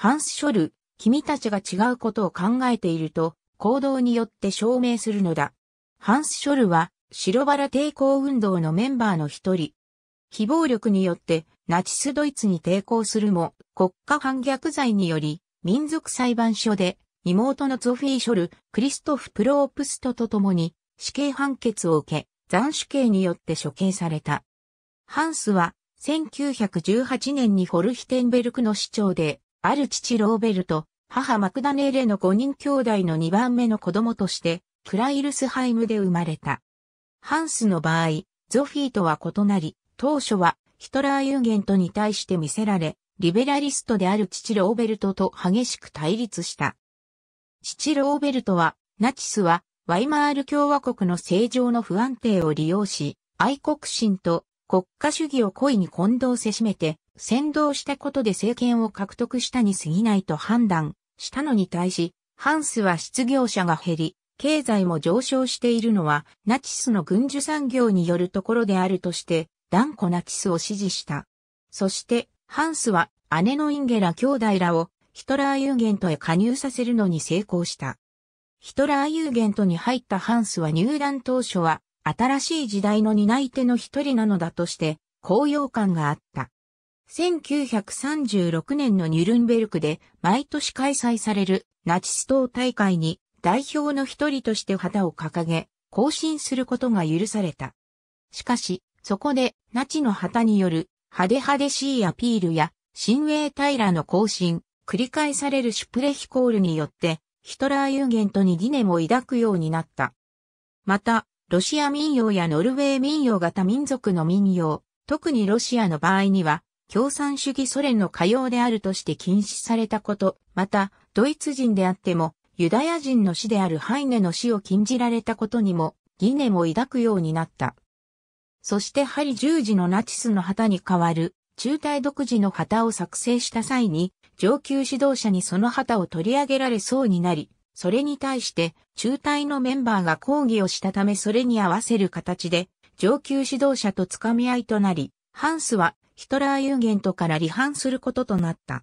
ハンス・ショル、君たちが違うことを考えていると、行動によって証明するのだ。ハンス・ショルは、白バラ抵抗運動のメンバーの一人。非暴力によってナチスドイツに抵抗するも国家反逆罪により民族裁判所で妹のゾフィー・ショル、クリストフ・プロープストと共に死刑判決を受け、斬首刑によって処刑された。ハンスは1918年にホルヒテンベルクの市長である父ローベルト、母マクダネーレの5人兄弟の2番目の子供として、クライルスハイムで生まれた。ハンスの場合、ゾフィーとは異なり、当初はヒトラーユーゲントに対して見せられ、リベラリストである父ローベルトと激しく対立した。父ローベルトは、ナチスは、ワイマール共和国の正常の不安定を利用し、愛国心と国家主義を故意に混同せしめて、先導したことで政権を獲得したに過ぎないと判断したのに対し、ハンスは失業者が減り、経済も上昇しているのはナチスの軍需産業によるところであるとして、断固ナチスを支持した。そして、ハンスは姉のインゲラ兄弟らをヒトラーユーゲントへ加入させるのに成功した。ヒトラーユーゲントに入ったハンスは入団当初は新しい時代の担い手の一人なのだとして高揚感があった。1936年のニュルンベルクで毎年開催されるナチス党大会に代表の一人として旗を掲げ、行進することが許された。しかし、そこでナチの旗による派手派手しいアピールや、新衛平の行進、繰り返されるシュプレヒコールによって、ヒトラー有限とに疑念を抱くようになった。また、ロシア民謡やノルウェー民謡型民族の民謡、特にロシアの場合には、共産主義ソ連の歌謡であるとして禁止されたこと、また、ドイツ人であっても、ユダヤ人の死であるハイネの死を禁じられたことにも、疑念を抱くようになった。そして針十字のナチスの旗に代わる、中隊独自の旗を作成した際に、上級指導者にその旗を取り上げられそうになり、それに対して中隊のメンバーが抗議をしたためそれに合わせる形で上級指導者とつかみ合いとなり、ハンスはヒトラー・ユーゲントから離反することとなった。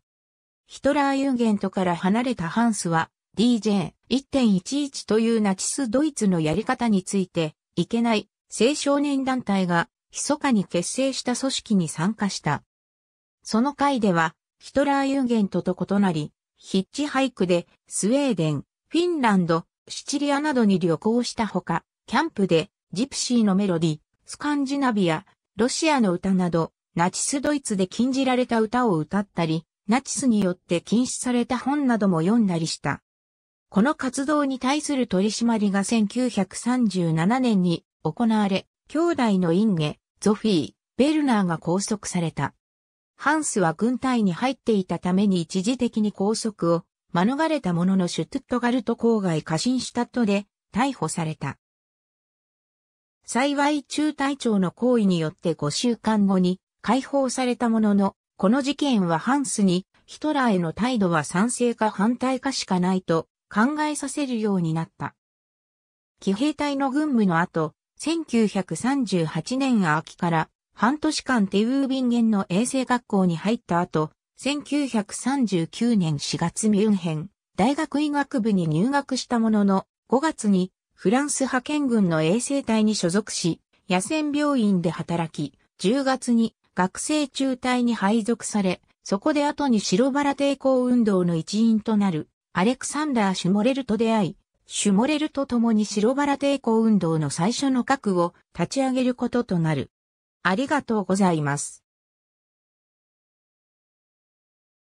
ヒトラー・ユーゲントから離れたハンスは DJ1.11 というナチス・ドイツのやり方について、いけない青少年団体が密かに結成した組織に参加した。その会では、ヒトラー・ユーゲントと異なり、ヒッチハイクでスウェーデン、フィンランド、シチリアなどに旅行したほか、キャンプでジプシーのメロディ、スカンジナビア、ロシアの歌などナチスドイツで禁じられた歌を歌ったり、ナチスによって禁止された本なども読んだりした。この活動に対する取り締まりが1937年に行われ、兄弟のインゲ、ゾフィー、ベルナーが拘束された。ハンスは軍隊に入っていたために一時的に拘束を免れたもののシュトゥットガルト郊外過信したとで逮捕された。幸い中隊長の行為によって5週間後に解放されたものの、この事件はハンスにヒトラーへの態度は賛成か反対かしかないと考えさせるようになった。騎兵隊の軍務の後、1938年秋から半年間テウービンゲンの衛生学校に入った後、1939年4月ミュンヘン、大学医学部に入学したものの、5月にフランス派遣軍の衛生隊に所属し、野戦病院で働き、10月に学生中隊に配属され、そこで後に白バラ抵抗運動の一員となる、アレクサンダー・シュモレルと出会い、シュモレルと共に白バラ抵抗運動の最初の核を立ち上げることとなる。ありがとうございます。